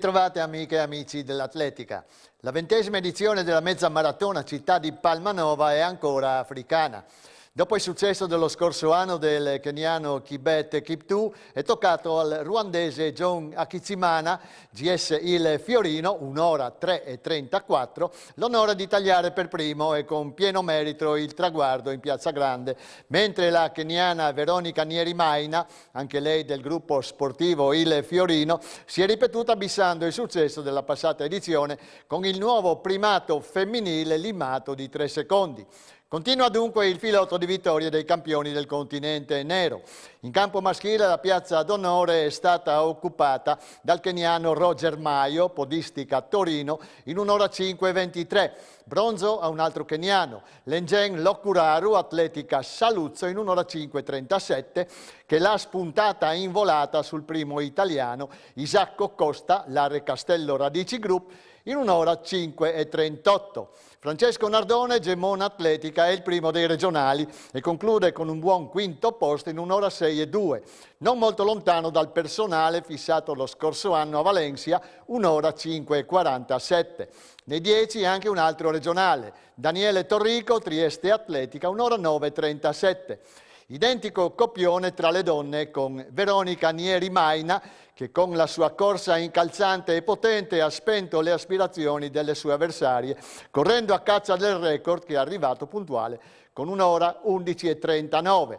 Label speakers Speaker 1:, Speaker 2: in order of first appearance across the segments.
Speaker 1: ritrovate amiche e amici dell'atletica. La ventesima edizione della mezza maratona città di Palmanova è ancora africana. Dopo il successo dello scorso anno del keniano Kibet Kiptu è toccato al ruandese John Akitsimana, GS il Fiorino, un'ora 3 e 34, l'onore di tagliare per primo e con pieno merito il traguardo in Piazza Grande, mentre la keniana Veronica Nierimaina, anche lei del gruppo sportivo il Fiorino, si è ripetuta bissando il successo della passata edizione con il nuovo primato femminile limato di 3 secondi. Continua dunque il filotto di vittorie dei campioni del continente nero. In campo maschile la piazza d'onore è stata occupata dal keniano Roger Maio, podistica Torino, in un'ora 5.23. Bronzo a un altro keniano, Lengen Lokuraru, atletica Saluzzo, in un'ora 5.37, che l'ha spuntata in volata sul primo italiano, Isacco Costa, l'Are Castello Radici Group, in un'ora 5.38. Francesco Nardone, gemona atletica, è il primo dei regionali e conclude con un buon quinto posto in un'ora 6 e 2, Non molto lontano dal personale fissato lo scorso anno a Valencia, 1 ora 47. Nei 10 anche un altro regionale, Daniele Torrico, Trieste Atletica, 1 ora 37. Identico copione tra le donne con Veronica Nieri Maina che con la sua corsa incalzante e potente ha spento le aspirazioni delle sue avversarie correndo a caccia del record che è arrivato puntuale con un'ora 39.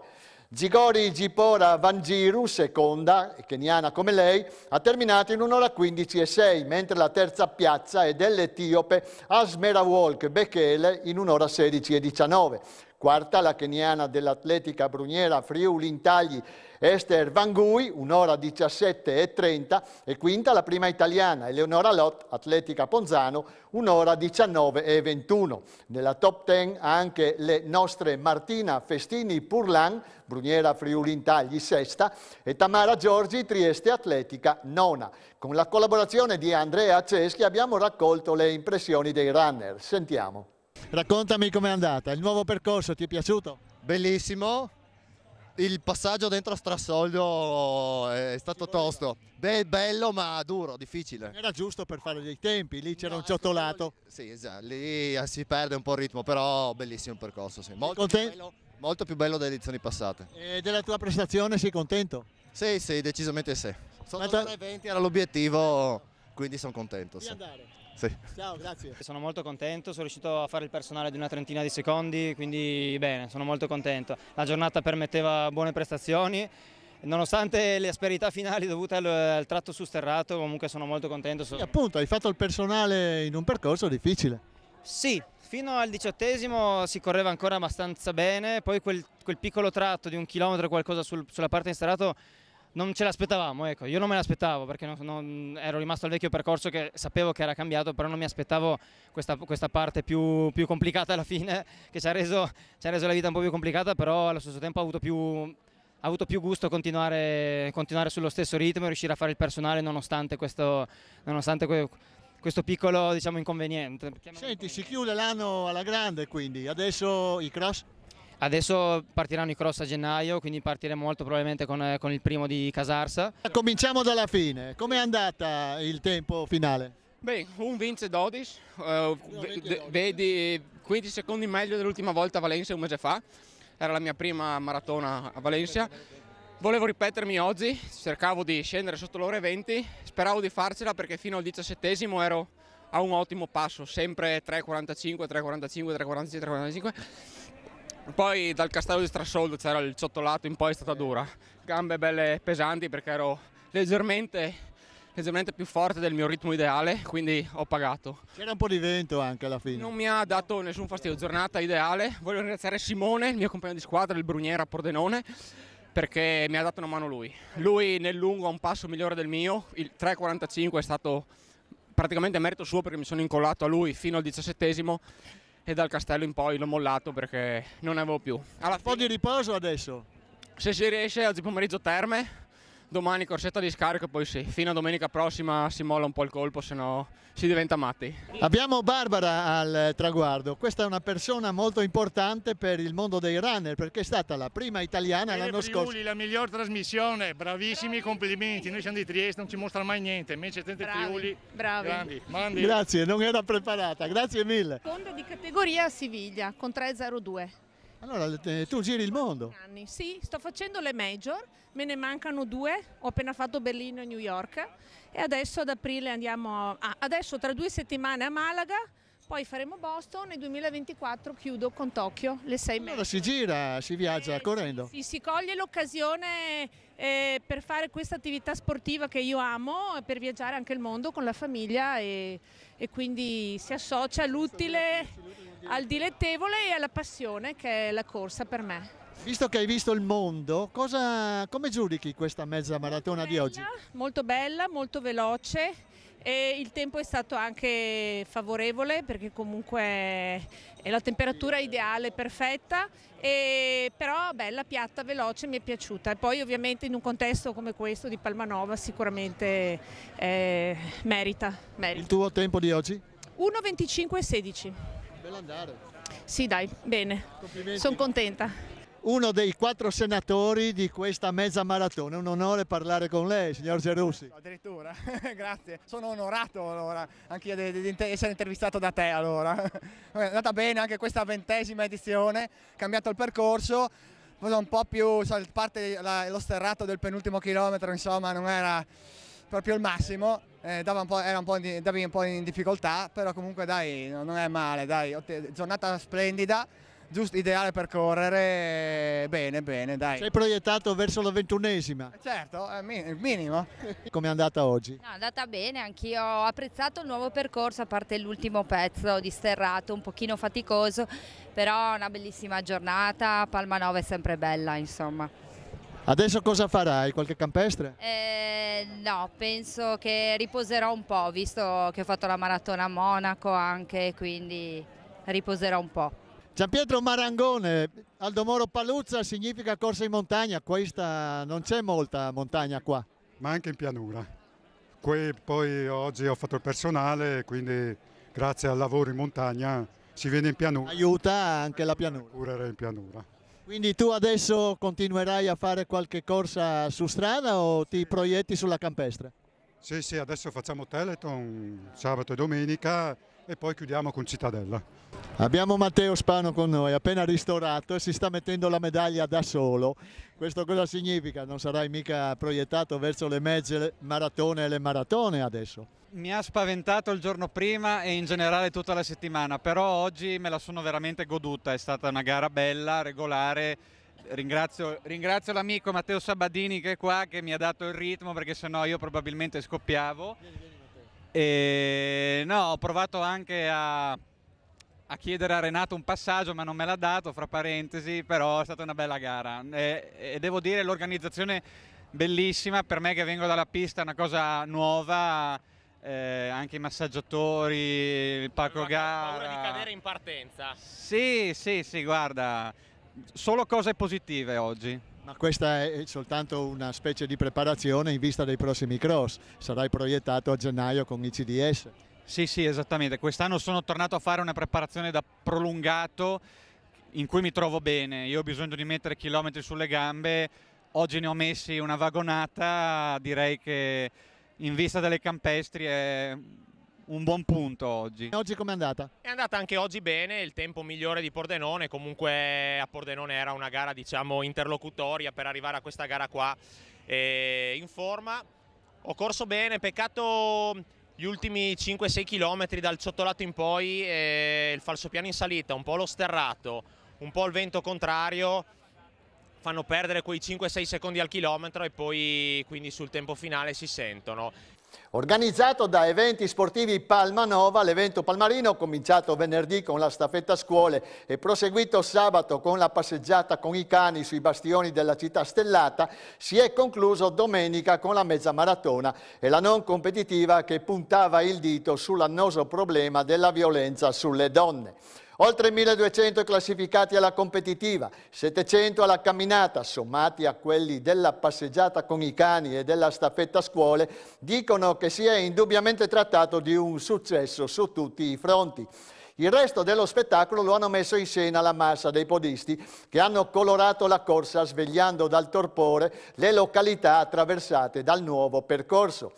Speaker 1: Zigori Gipora Vangiru, seconda, keniana come lei, ha terminato in un'ora 15 e 6, mentre la terza piazza è dell'etiope Asmera Walk Bekele in un'ora 16 e 19 quarta la keniana dell'atletica Bruniera Friuli Intagli Esther Vangui, un'ora 17 e 30, e quinta la prima italiana Eleonora Lott, atletica Ponzano, un'ora 19 e 21. Nella top 10 anche le nostre Martina Festini Purlan, Bruniera Friuli Intagli sesta, e Tamara Giorgi Trieste Atletica nona. Con la collaborazione di Andrea Ceschi abbiamo raccolto le impressioni dei runner. Sentiamo. Raccontami com'è andata, il nuovo percorso ti è piaciuto? Bellissimo, il passaggio dentro a Strassoldo eh, è stato tosto, Beh, bello ma duro, difficile. Era giusto per fare dei tempi, lì c'era no, un ciottolato. sì, esatto, lì eh, si perde un po' il ritmo, però bellissimo il percorso, sì. molto, più bello, molto, più bello, delle edizioni passate. E della tua prestazione sei contento? Sì, sì, decisamente sì. Sono 3.20, era l'obiettivo, quindi sono contento. Sì. Sì.
Speaker 2: Ciao, grazie. Sono molto contento, sono riuscito a fare il personale di una trentina di secondi, quindi bene, sono molto contento. La giornata permetteva buone prestazioni. Nonostante le asperità finali dovute al, al tratto susterrato, comunque sono molto contento. Sì, appunto,
Speaker 1: hai fatto il personale in un percorso difficile.
Speaker 2: Sì, fino al diciottesimo si correva ancora abbastanza bene, poi quel, quel piccolo tratto di un chilometro qualcosa sul, sulla parte in serrato non ce l'aspettavamo, ecco. io non me l'aspettavo perché non, non, ero rimasto al vecchio percorso che sapevo che era cambiato, però non mi aspettavo questa, questa parte più, più, complicata alla fine, che ci ha, reso, ci ha, reso, la vita un po' più complicata, però allo stesso tempo ha avuto più, ha avuto più gusto continuare, continuare, sullo stesso ritmo e riuscire a fare il personale nonostante questo, nonostante que, questo piccolo diciamo, inconveniente. Senti, si chiude l'anno alla grande quindi, adesso i cross? Adesso partiranno i cross a gennaio, quindi partiremo molto probabilmente con, eh, con il primo di Casarsa.
Speaker 1: Cominciamo dalla fine, com'è andata il tempo finale?
Speaker 3: Beh, un vince 12, eh, vedi 15 secondi meglio dell'ultima volta a Valencia un mese fa, era la mia prima maratona a Valencia. Volevo ripetermi oggi, cercavo di scendere sotto l'ora 20, speravo di farcela perché fino al 17 ero a un ottimo passo, sempre 3.45, 3.45, 3.45, 3.45 poi dal castello di Strassoldo c'era il ciottolato, in poi è stata dura. Gambe belle pesanti perché ero leggermente leggermente più forte del mio ritmo ideale, quindi ho pagato.
Speaker 1: C'era un po' di vento anche alla fine.
Speaker 3: Non mi ha dato nessun fastidio, giornata ideale. Voglio ringraziare Simone, il mio compagno di squadra, il Bruniera Pordenone, perché mi ha dato una mano lui. Lui nel lungo ha un passo migliore del mio, il 3.45 è stato praticamente merito suo perché mi sono incollato a lui fino al diciassettesimo e dal castello in poi l'ho mollato perché non ne avevo più. Alla un po' di riposo adesso? Se si riesce, oggi pomeriggio terme, domani corsetta di scarico poi sì, fino a domenica prossima si molla un po' il colpo,
Speaker 1: se no si diventa matti. Abbiamo Barbara al traguardo, questa è una persona molto importante per il mondo dei runner perché è stata la prima italiana eh, l'anno scorso.
Speaker 4: la miglior trasmissione, bravissimi, complimenti, noi siamo di Trieste, non ci mostra mai niente, invece tente bravi, Friuli, bravi. Grandi, grandi.
Speaker 1: Grazie, non era preparata, grazie mille.
Speaker 5: Seconda di categoria Siviglia con 302. Allora,
Speaker 1: tu giri il mondo?
Speaker 5: Sì, sto facendo le major, me ne mancano due, ho appena fatto Berlino e New York e adesso ad aprile andiamo, a... ah, adesso tra due settimane a Malaga poi faremo Boston e 2024 chiudo con Tokyo le sei mesi. Allora si
Speaker 1: gira, si viaggia eh, correndo.
Speaker 5: Sì, si coglie l'occasione eh, per fare questa attività sportiva che io amo, eh, per viaggiare anche il mondo con la famiglia e, e quindi si associa l'utile al dilettevole e alla passione che è la corsa per me.
Speaker 1: Visto che hai visto il mondo, cosa, come giudichi questa mezza maratona bella, di oggi?
Speaker 5: Molto bella, molto veloce, e il tempo è stato anche favorevole perché comunque è la temperatura ideale, perfetta, e però bella, piatta, veloce, mi è piaciuta. E poi ovviamente in un contesto come questo di Palmanova sicuramente eh, merita, merita. Il tuo
Speaker 1: tempo di oggi?
Speaker 5: 1.25 e 16. Bell'andare. Sì dai, bene, sono contenta
Speaker 1: uno dei quattro senatori di questa mezza maratona. un onore parlare con lei, signor Gerussi. Certo,
Speaker 5: addirittura, grazie. Sono onorato
Speaker 3: allora, anche io di, di, essere intervistato da te allora. È andata bene anche questa ventesima edizione, cambiato il percorso, un po' più parte la, lo sterrato del penultimo chilometro, insomma, non era proprio il massimo, eh, dava un po', era un po in, davi un po' in difficoltà, però comunque dai, non è male, dai, giornata splendida
Speaker 1: giusto, ideale per correre, bene, bene, dai. Sei proiettato verso la ventunesima? Eh, certo, eh, il minimo. Come è andata oggi?
Speaker 5: No, è andata bene, anch'io ho apprezzato il nuovo percorso, a parte l'ultimo pezzo di sterrato, un pochino faticoso, però una bellissima giornata, Palma 9 è sempre bella, insomma.
Speaker 1: Adesso cosa farai? Qualche campestre?
Speaker 5: Eh, no, penso che riposerò un po', visto che ho fatto la maratona a Monaco anche, quindi riposerò un po'.
Speaker 1: San Pietro Marangone, Aldo Moro Paluzza significa corsa in montagna, questa non c'è molta montagna qua. Ma anche in pianura. Qui poi oggi ho fatto il personale, quindi grazie al lavoro in montagna si viene in pianura. Aiuta anche la pianura. Curare in pianura. Quindi tu adesso continuerai a fare qualche corsa su strada o ti proietti sulla campestre? Sì, sì,
Speaker 4: adesso facciamo Teleton
Speaker 1: sabato e domenica e poi chiudiamo con Cittadella. Abbiamo Matteo Spano con noi, appena ristorato e si sta mettendo la medaglia da solo. Questo cosa significa? Non sarai mica proiettato verso le mezze maratone e le maratone adesso?
Speaker 4: Mi ha spaventato il giorno prima e in generale tutta la settimana, però oggi me la sono veramente goduta, è stata una gara bella, regolare, Ringrazio, ringrazio l'amico Matteo Sabadini che è qua che mi ha dato il ritmo perché sennò io probabilmente scoppiavo. E, no, ho provato anche a, a, chiedere a Renato un passaggio, ma non me l'ha dato, fra parentesi, però è stata una bella gara. E, e devo dire l'organizzazione bellissima, per me che vengo dalla pista è una cosa nuova. Eh, anche i massaggiatori, il parco gara. Paura di cadere
Speaker 3: in partenza.
Speaker 4: Sì, sì, sì, guarda, solo cose positive oggi.
Speaker 1: Ma questa è soltanto una specie di preparazione in vista dei prossimi cross, sarai proiettato a gennaio con i CDS.
Speaker 4: Sì, sì, esattamente. Quest'anno sono tornato a fare una preparazione da prolungato in cui mi trovo bene. Io ho bisogno di mettere chilometri sulle gambe. Oggi ne ho messi una vagonata, direi che in vista delle campestri è
Speaker 1: un buon punto oggi. E oggi com'è andata?
Speaker 3: È andata anche oggi bene, il tempo migliore di Pordenone, comunque a Pordenone era una gara diciamo interlocutoria per arrivare a questa gara qua eh, in forma. Ho corso bene, peccato gli ultimi 5-6 km dal ciottolato in poi, eh, il piano in salita, un po' lo sterrato, un po' il vento contrario, fanno perdere quei 5-6 secondi al chilometro e poi quindi sul tempo finale si sentono.
Speaker 1: Organizzato da Eventi Sportivi Palmanova, l'evento palmarino, cominciato venerdì con la staffetta scuole e proseguito sabato con la passeggiata con i cani sui bastioni della città stellata, si è concluso domenica con la mezza maratona e la non competitiva che puntava il dito sull'annoso problema della violenza sulle donne oltre 1200 classificati alla competitiva, 700 alla camminata, sommati a quelli della passeggiata con i cani e della staffetta a scuole, dicono che si è indubbiamente trattato di un successo su tutti i fronti. Il resto dello spettacolo lo hanno messo in scena la massa dei podisti che hanno colorato la corsa svegliando dal torpore le località attraversate dal nuovo percorso.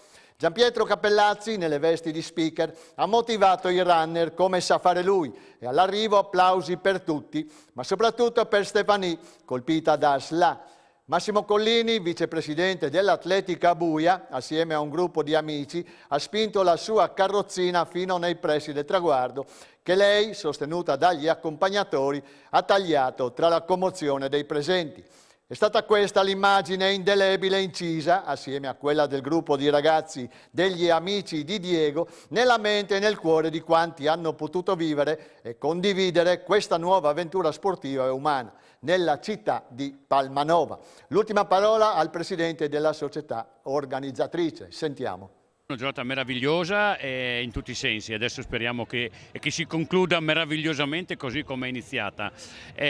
Speaker 1: Gian Pietro Cappellazzi, nelle vesti di speaker, ha motivato il runner come sa fare lui e all'arrivo applausi per tutti, ma soprattutto per Stefani, colpita da SLA. Massimo Collini, vicepresidente dell'Atletica Buia, assieme a un gruppo di amici, ha spinto la sua carrozzina fino nei pressi del traguardo, che lei, sostenuta dagli accompagnatori, ha tagliato tra la commozione dei presenti. È stata questa l'immagine indelebile incisa, assieme a quella del gruppo di ragazzi degli amici di Diego, nella mente e nel cuore di quanti hanno potuto vivere e condividere questa nuova avventura sportiva e umana nella città di Palmanova. L'ultima parola al presidente della società organizzatrice. Sentiamo.
Speaker 6: Una giornata meravigliosa eh, in tutti i sensi, adesso speriamo che, eh, che si concluda meravigliosamente così come è iniziata. E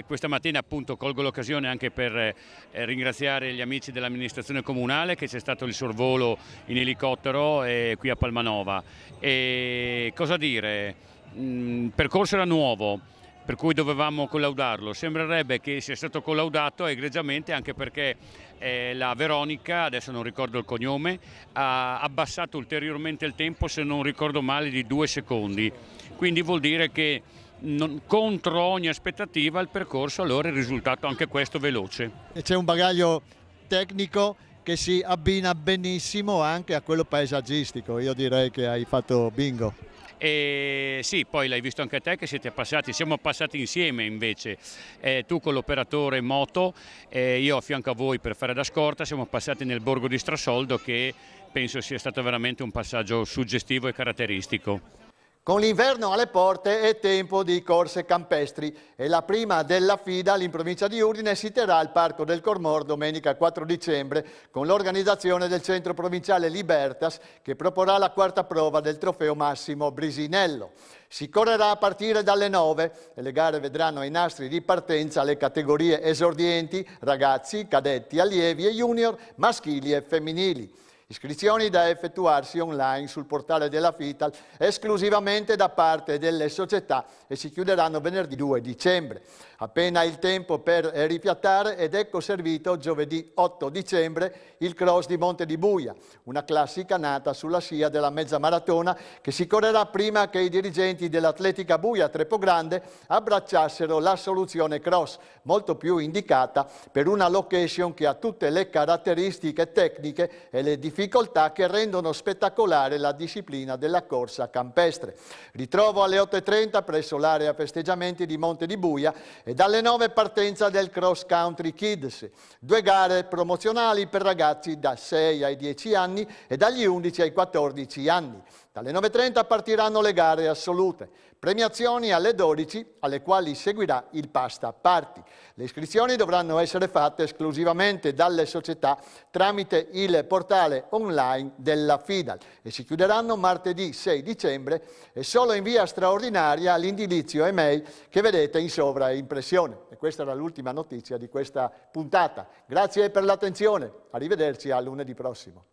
Speaker 6: eh, questa mattina appunto colgo l'occasione anche per ringraziare gli amici dell'amministrazione comunale che c'è stato il sorvolo in elicottero qui a Palmanova. E cosa dire? Il mm, percorso era nuovo, per cui dovevamo collaudarlo. Sembrerebbe che sia stato collaudato egregiamente anche perché eh, la Veronica, adesso non ricordo il cognome, ha abbassato ulteriormente il tempo, se non ricordo male, di due secondi. Quindi vuol dire che non, contro ogni aspettativa il percorso allora è risultato anche questo veloce.
Speaker 1: E c'è un bagaglio tecnico che si abbina benissimo anche a quello paesaggistico, io direi che hai fatto bingo.
Speaker 6: E sì, poi l'hai visto anche te che siete passati, siamo passati insieme invece, eh, tu con l'operatore moto, eh, io a fianco a voi per fare da scorta, siamo passati nel borgo di Strasoldo che penso sia stato veramente un passaggio suggestivo e caratteristico.
Speaker 1: Con l'inverno alle porte è tempo di corse campestri e la prima della FIDA in provincia di Udine si terrà al Parco del Cormor domenica 4 dicembre con l'organizzazione del centro provinciale Libertas che proporrà la quarta prova del trofeo Massimo Brisinello. Si correrà a partire dalle 9 e le gare vedranno ai nastri di partenza le categorie esordienti, ragazzi, cadetti, allievi e junior, maschili e femminili. Iscrizioni da effettuarsi online sul portale della FITAL esclusivamente da parte delle società e si chiuderanno venerdì 2 dicembre. Appena il tempo per rifiattare ed ecco servito giovedì 8 dicembre il cross di Monte di Buia, una classica nata sulla scia della mezza maratona che si correrà prima che i dirigenti dell'Atletica Buia Grande abbracciassero la soluzione cross, molto più indicata per una location che ha tutte le caratteristiche tecniche e le differenze difficoltà che rendono spettacolare la disciplina della corsa campestre. Ritrovo alle 8.30 presso l'area festeggiamenti di Monte di Buia e dalle 9 partenza del Cross Country Kids, due gare promozionali per ragazzi da 6 ai 10 anni e dagli 11 ai 14 anni. Dalle 9.30 partiranno le gare assolute, premiazioni alle 12 alle quali seguirà il pasta party. Le iscrizioni dovranno essere fatte esclusivamente dalle società tramite il portale online della FIDAL e si chiuderanno martedì 6 dicembre e solo in via straordinaria all'indirizzo email che vedete in sovraimpressione. E questa era l'ultima notizia di questa puntata. Grazie per l'attenzione, arrivederci a lunedì prossimo.